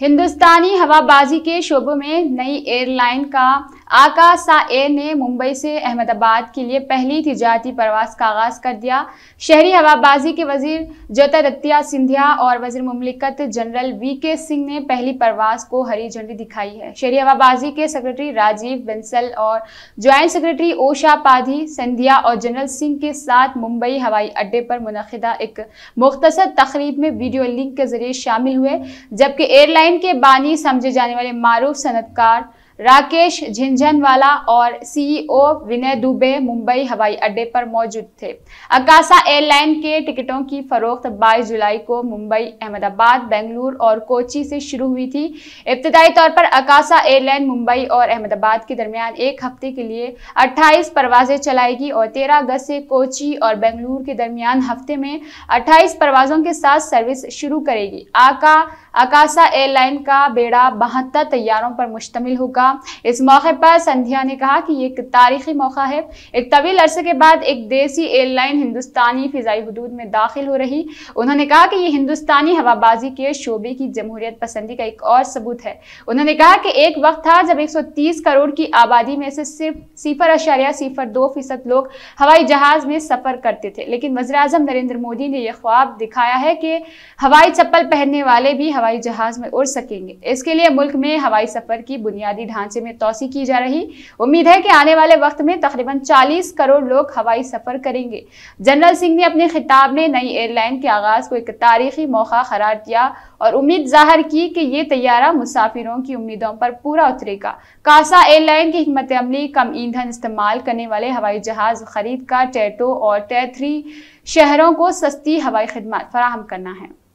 हिंदुस्तानी हवाबाजी के शोबों में नई एयरलाइन का आका सा एयर ने मुंबई से अहमदाबाद के लिए पहली तिजारती प्रवास का आगाज़ कर दिया शहरी हवाबाजी के वजीर ज्योतिरत्या सिंधिया और वजीर ममलिकत जनरल वी के सिंह ने पहली प्रवास को हरी झंडी दिखाई है शहरी हवाबाजी के सेक्रेटरी राजीव बंसल और ज्वाइंट सेक्रेटरी ओशा पाधी सिंधिया और जनरल सिंह के साथ मुंबई हवाई अड्डे पर मनदा एक मुख्तर तकरीब में वीडियो लिंक के जरिए शामिल हुए जबकि एयरलाइन हुसैन के बानी समझे जाने वाले मारूफ सनतकार राकेश झिंझनवाला और सीईओ e विनय दुबे मुंबई हवाई अड्डे पर मौजूद थे अकाशा एयरलाइन के टिकटों की फरोख्त 22 जुलाई को मुंबई अहमदाबाद बेंगलुरु और कोची से शुरू हुई थी इब्तदाई तौर पर अकाशा एयरलाइन मुंबई और अहमदाबाद के दरमियान एक हफ्ते के लिए 28 परवाजें चलाएगी और 13 अगस्त से कोची और बेंगलुरु के दरमियान हफ्ते में अट्ठाईस परवाजों के साथ सर्विस शुरू करेगी आका अकाशा एयरलाइन का बेड़ा बहत्तर तैयारों पर मुश्तमिल होगा इस मौके पर संध्या ने कहा कि ये एक तारीखी मौका है एक तवील अरसे के बाद एक देसी एयरलाइन हिंदुस्तानी फ़िज़ाई हदूद में दाखिल हो रही उन्होंने कहा कि ये हिंदुस्तानी हवाबाजी के शोबे की जमहूरियत पसंदी का एक और सबूत है उन्होंने कहा कि एक वक्त था जब एक करोड़ की आबादी में से सिर्फ सिफर अशारिया सिफर दो फीसद लोग हवाई जहाज में सफ़र करते थे लेकिन वजर नरेंद्र मोदी ने यह ख्वाब दिखाया है कि हवाई चप्पल पहनने वाले भी हवा हवाई जहाज में उड़ सकेंगे इसके लिए मुल्क में हवाई सफर की बुनियादी ढांचे में तोसी की जा रही उम्मीद है कि आने वाले वक्त में तकरीबन 40 करोड़ लोग हवाई सफर करेंगे जनरल सिंह ने अपने खिताब में नई एयरलाइन के आगाज को एक तारीखी मौका करार दिया और उम्मीद जाहिर की कि ये तैयारा मुसाफिरों की उम्मीदों पर पूरा उतरेगा कासा एयरलाइन की हमत अमली कम ईंधन इस्तेमाल करने वाले हवाई जहाज खरीद का टैटो और टैर शहरों को सस्ती हवाई खदमात फराहम करना है